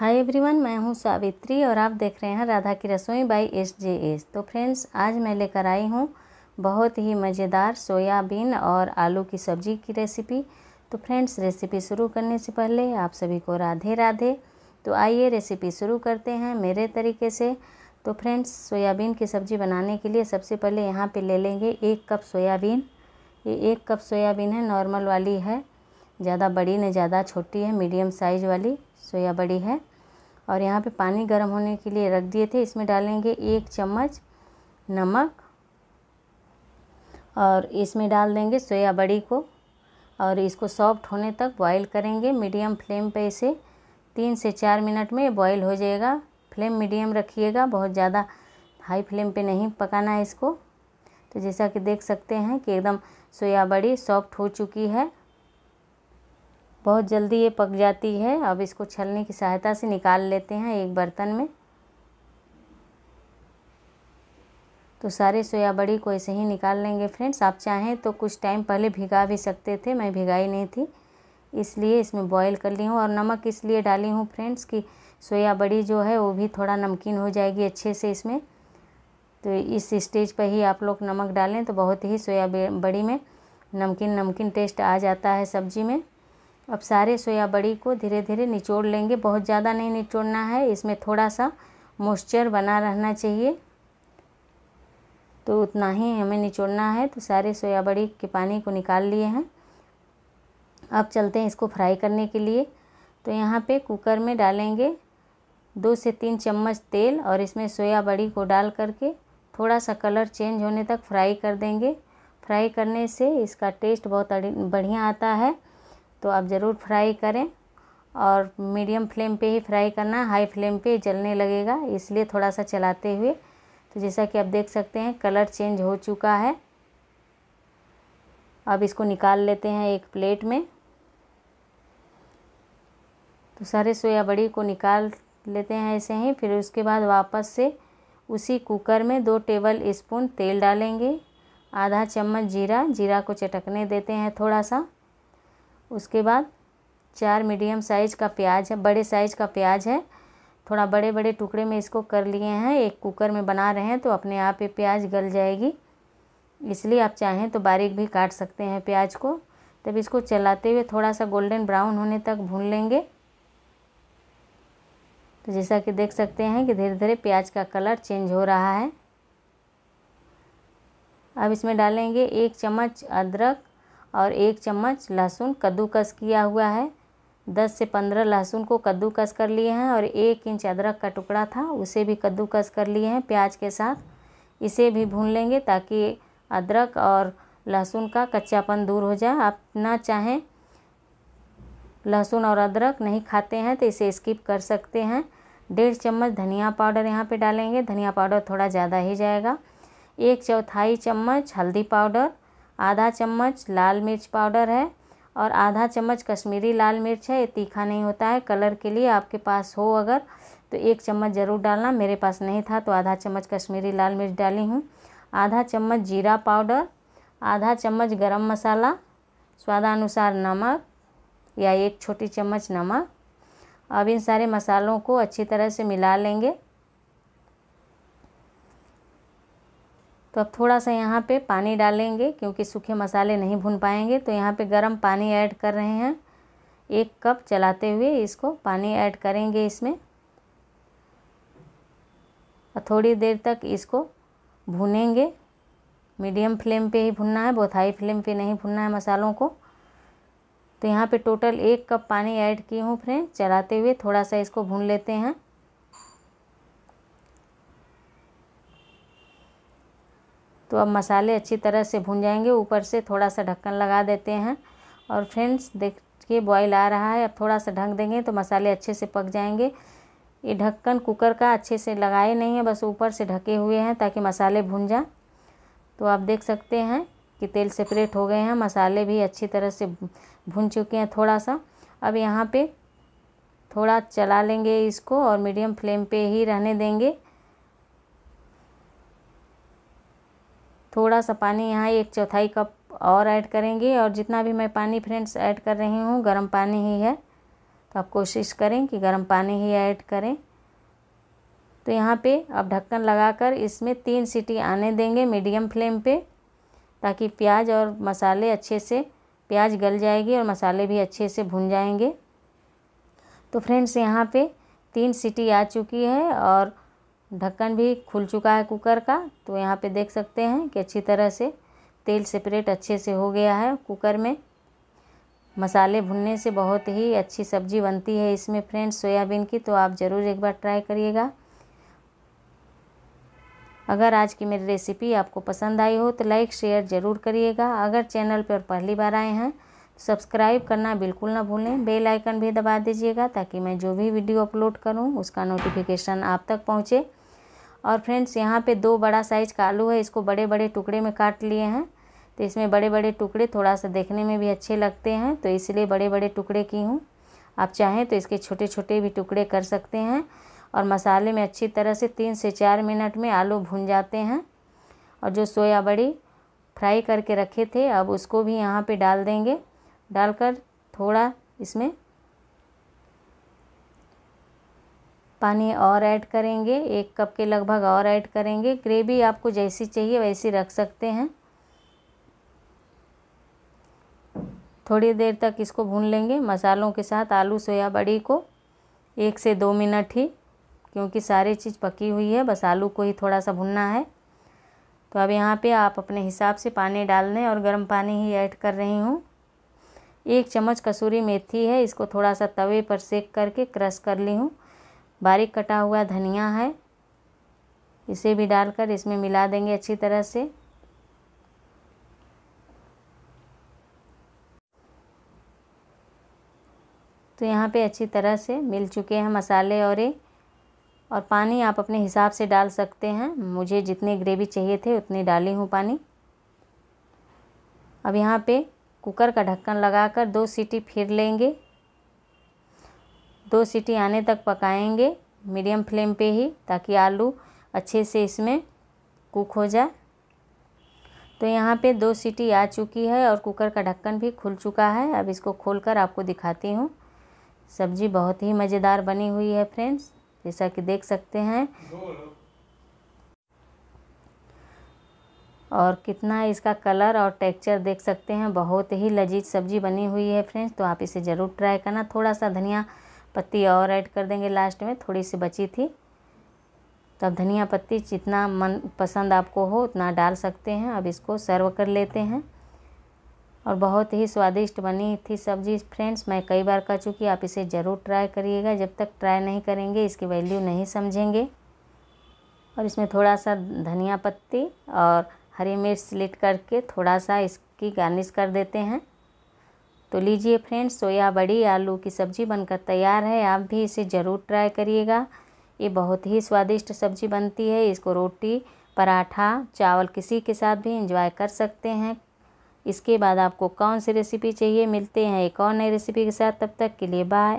hi everyone मैं हूं सावित्री और आप देख रहे हैं राधा की रसोई बाय एस जे एस तो फ्रेंड्स आज मैं लेकर आई हूं बहुत ही मज़ेदार सोयाबीन और आलू की सब्जी की रेसिपी तो फ्रेंड्स रेसिपी शुरू करने से पहले आप सभी को राधे राधे तो आइए रेसिपी शुरू करते हैं मेरे तरीके से तो फ्रेंड्स सोयाबीन की सब्ज़ी बनाने के लिए सबसे पहले यहाँ पर ले लेंगे एक कप सोयाबीन ये एक कप सोयाबीन है नॉर्मल वाली है ज़्यादा बड़ी न ज़्यादा छोटी है मीडियम साइज़ वाली सोया बड़ी है और यहाँ पे पानी गर्म होने के लिए रख दिए थे इसमें डालेंगे एक चम्मच नमक और इसमें डाल देंगे सोया बड़ी को और इसको सॉफ्ट होने तक बॉईल करेंगे मीडियम फ्लेम पे इसे तीन से चार मिनट में बॉईल हो जाएगा फ्लेम मीडियम रखिएगा बहुत ज़्यादा हाई फ्लेम पे नहीं पकाना है इसको तो जैसा कि देख सकते हैं कि एकदम सोया बड़ी सॉफ्ट हो चुकी है बहुत जल्दी ये पक जाती है अब इसको छलने की सहायता से निकाल लेते हैं एक बर्तन में तो सारे सोया बड़ी को ऐसे ही निकाल लेंगे फ्रेंड्स आप चाहें तो कुछ टाइम पहले भिगा भी सकते थे मैं भिगाई नहीं थी इसलिए इसमें बॉईल कर ली हूँ और नमक इसलिए डाली हूँ फ्रेंड्स कि सोया बड़ी जो है वो भी थोड़ा नमकीन हो जाएगी अच्छे से इसमें तो इस स्टेज पर ही आप लोग नमक डालें तो बहुत ही सोया बड़ी में नमकीन नमकीन टेस्ट आ जाता है सब्जी में अब सारे सोया बड़ी को धीरे धीरे निचोड़ लेंगे बहुत ज़्यादा नहीं निचोड़ना है इसमें थोड़ा सा मॉइस्चर बना रहना चाहिए तो उतना ही हमें निचोड़ना है तो सारे सोया बड़ी के पानी को निकाल लिए हैं अब चलते हैं इसको फ्राई करने के लिए तो यहाँ पे कुकर में डालेंगे दो से तीन चम्मच तेल और इसमें सोया बड़ी को डाल करके थोड़ा सा कलर चेंज होने तक फ्राई कर देंगे फ्राई करने से इसका टेस्ट बहुत बढ़िया आता है तो आप ज़रूर फ्राई करें और मीडियम फ्लेम पे ही फ्राई करना हाई फ्लेम पे जलने लगेगा इसलिए थोड़ा सा चलाते हुए तो जैसा कि आप देख सकते हैं कलर चेंज हो चुका है अब इसको निकाल लेते हैं एक प्लेट में तो सारे सोया बड़ी को निकाल लेते हैं ऐसे ही फिर उसके बाद वापस से उसी कुकर में दो टेबल स्पून तेल डालेंगे आधा चम्मच जीरा जीरा को चटकने देते हैं थोड़ा सा उसके बाद चार मीडियम साइज़ का प्याज है बड़े साइज़ का प्याज है थोड़ा बड़े बड़े टुकड़े में इसको कर लिए हैं एक कुकर में बना रहे हैं तो अपने आप ये प्याज गल जाएगी इसलिए आप चाहें तो बारीक भी काट सकते हैं प्याज को तब इसको चलाते हुए थोड़ा सा गोल्डन ब्राउन होने तक भून लेंगे तो जैसा कि देख सकते हैं कि धीरे धीरे प्याज का कलर चेंज हो रहा है अब इसमें डालेंगे एक चम्मच अदरक और एक चम्मच लहसुन कद्दूकस किया हुआ है दस से पंद्रह लहसुन को कद्दूकस कर लिए हैं और एक इंच अदरक का टुकड़ा था उसे भी कद्दूकस कर लिए हैं प्याज के साथ इसे भी भून लेंगे ताकि अदरक और लहसुन का कच्चापन दूर हो जाए आप ना चाहें लहसुन और अदरक नहीं खाते हैं तो इसे स्किप कर सकते हैं डेढ़ चम्मच धनिया पाउडर यहाँ पे डालेंगे धनिया पाउडर थोड़ा ज़्यादा ही जाएगा एक चौथाई चम्मच हल्दी पाउडर आधा चम्मच लाल मिर्च पाउडर है और आधा चम्मच कश्मीरी लाल मिर्च है ये तीखा नहीं होता है कलर के लिए आपके पास हो अगर तो एक चम्मच ज़रूर डालना मेरे पास नहीं था तो आधा चम्मच कश्मीरी लाल मिर्च डाली हूँ आधा चम्मच जीरा पाउडर आधा चम्मच गरम मसाला स्वादानुसार नमक या एक छोटी चम्मच नमक अब इन सारे मसालों को अच्छी तरह से मिला लेंगे तो अब थोड़ा सा यहाँ पे पानी डालेंगे क्योंकि सूखे मसाले नहीं भून पाएंगे तो यहाँ पे गरम पानी ऐड कर रहे हैं एक कप चलाते हुए इसको पानी ऐड करेंगे इसमें और थोड़ी देर तक इसको भूनेंगे मीडियम फ्लेम पे ही भुनना है बहुत हाई फ्लेम पे नहीं भुनना है मसालों को तो यहाँ पे टोटल एक कप पानी ऐड की हूँ फ्रेंड चलाते हुए थोड़ा सा इसको भून लेते हैं तो अब मसाले अच्छी तरह से भून जाएंगे ऊपर से थोड़ा सा ढक्कन लगा देते हैं और फ्रेंड्स देखिए बॉयल आ रहा है अब थोड़ा सा ढक देंगे तो मसाले अच्छे से पक जाएंगे ये ढक्कन कुकर का अच्छे से लगाए नहीं है बस ऊपर से ढके हुए हैं ताकि मसाले भून जाए तो आप देख सकते हैं कि तेल सेपरेट हो गए हैं मसाले भी अच्छी तरह से भून चुके हैं थोड़ा सा अब यहाँ पे थोड़ा चला लेंगे इसको और मीडियम फ्लेम पे ही रहने देंगे थोड़ा सा पानी यहाँ एक चौथाई कप और ऐड करेंगे और जितना भी मैं पानी फ्रेंड्स ऐड कर रही हूँ गर्म पानी ही है तो आप कोशिश करें कि गर्म पानी ही ऐड करें तो यहाँ पे आप ढक्कन लगाकर इसमें तीन सीटी आने देंगे मीडियम फ्लेम पे ताकि प्याज और मसाले अच्छे से प्याज गल जाएगी और मसाले भी अच्छे से भुन जाएंगे तो फ्रेंड्स यहाँ पे तीन सीटी आ चुकी है और ढक्कन भी खुल चुका है कुकर का तो यहाँ पे देख सकते हैं कि अच्छी तरह से तेल सेपरेट अच्छे से हो गया है कुकर में मसाले भुनने से बहुत ही अच्छी सब्ज़ी बनती है इसमें फ्रेंड्स सोयाबीन की तो आप ज़रूर एक बार ट्राई करिएगा अगर आज की मेरी रेसिपी आपको पसंद आई हो तो लाइक शेयर ज़रूर करिएगा अगर चैनल पर पहली बार आए हैं तो सब्सक्राइब करना बिल्कुल ना भूलें बेल आइकन भी दबा दीजिएगा ताकि मैं जो भी वीडियो अपलोड करूं उसका नोटिफिकेशन आप तक पहुंचे और फ्रेंड्स यहाँ पे दो बड़ा साइज का आलू है इसको बड़े बड़े टुकड़े में काट लिए हैं तो इसमें बड़े बड़े टुकड़े थोड़ा सा देखने में भी अच्छे लगते हैं तो इसलिए बड़े बड़े टुकड़े की हूँ आप चाहें तो इसके छोटे छोटे भी टुकड़े कर सकते हैं और मसाले में अच्छी तरह से तीन से चार मिनट में आलू भून जाते हैं और जो सोया बड़ी फ्राई करके रखे थे अब उसको भी यहाँ पे डाल देंगे डालकर थोड़ा इसमें पानी और ऐड करेंगे एक कप के लगभग और ऐड करेंगे ग्रेवी आपको जैसी चाहिए वैसी रख सकते हैं थोड़ी देर तक इसको भून लेंगे मसालों के साथ आलू सोया बड़ी को एक से दो मिनट ही क्योंकि सारी चीज़ पकी हुई है बस आलू को ही थोड़ा सा भुनना है तो अब यहाँ पे आप अपने हिसाब से पानी डाल लें और गर्म पानी ही ऐड कर रही हूँ एक चम्मच कसूरी मेथी है इसको थोड़ा सा तवे पर सेक करके क्रश कर ली हूँ बारीक कटा हुआ धनिया है इसे भी डालकर इसमें मिला देंगे अच्छी तरह से तो यहाँ पे अच्छी तरह से मिल चुके हैं मसाले और ये और पानी आप अपने हिसाब से डाल सकते हैं मुझे जितने ग्रेवी चाहिए थे उतनी डाली हूँ पानी अब यहाँ पे कुकर का ढक्कन लगाकर दो सीटी फिर लेंगे दो सीटी आने तक पकाएंगे मीडियम फ्लेम पे ही ताकि आलू अच्छे से इसमें कुक हो जाए तो यहाँ पे दो सीटी आ चुकी है और कुकर का ढक्कन भी खुल चुका है अब इसको खोल कर आपको दिखाती हूँ सब्ज़ी बहुत ही मज़ेदार बनी हुई है फ्रेंड्स जैसा कि देख सकते हैं और कितना इसका कलर और टेक्सचर देख सकते हैं बहुत ही लजीज सब्ज़ी बनी हुई है फ्रेंड्स तो आप इसे ज़रूर ट्राई करना थोड़ा सा धनिया पत्ती और ऐड कर देंगे लास्ट में थोड़ी सी बची थी तो अब धनिया पत्ती जितना मन पसंद आपको हो उतना डाल सकते हैं अब इसको सर्व कर लेते हैं और बहुत ही स्वादिष्ट बनी थी सब्जी फ्रेंड्स मैं कई बार कह चुकी आप इसे ज़रूर ट्राई करिएगा जब तक ट्राई नहीं करेंगे इसकी वैल्यू नहीं समझेंगे और इसमें थोड़ा सा धनिया पत्ती और हरी मिर्च स्लिट करके थोड़ा सा इसकी गार्निश कर देते हैं तो लीजिए फ्रेंड्स सोया बड़ी आलू की सब्ज़ी बनकर तैयार है आप भी इसे ज़रूर ट्राई करिएगा ये बहुत ही स्वादिष्ट सब्ज़ी बनती है इसको रोटी पराठा चावल किसी के साथ भी इंजॉय कर सकते हैं इसके बाद आपको कौन सी रेसिपी चाहिए मिलते हैं एक और नई रेसिपी के साथ तब तक के लिए बाय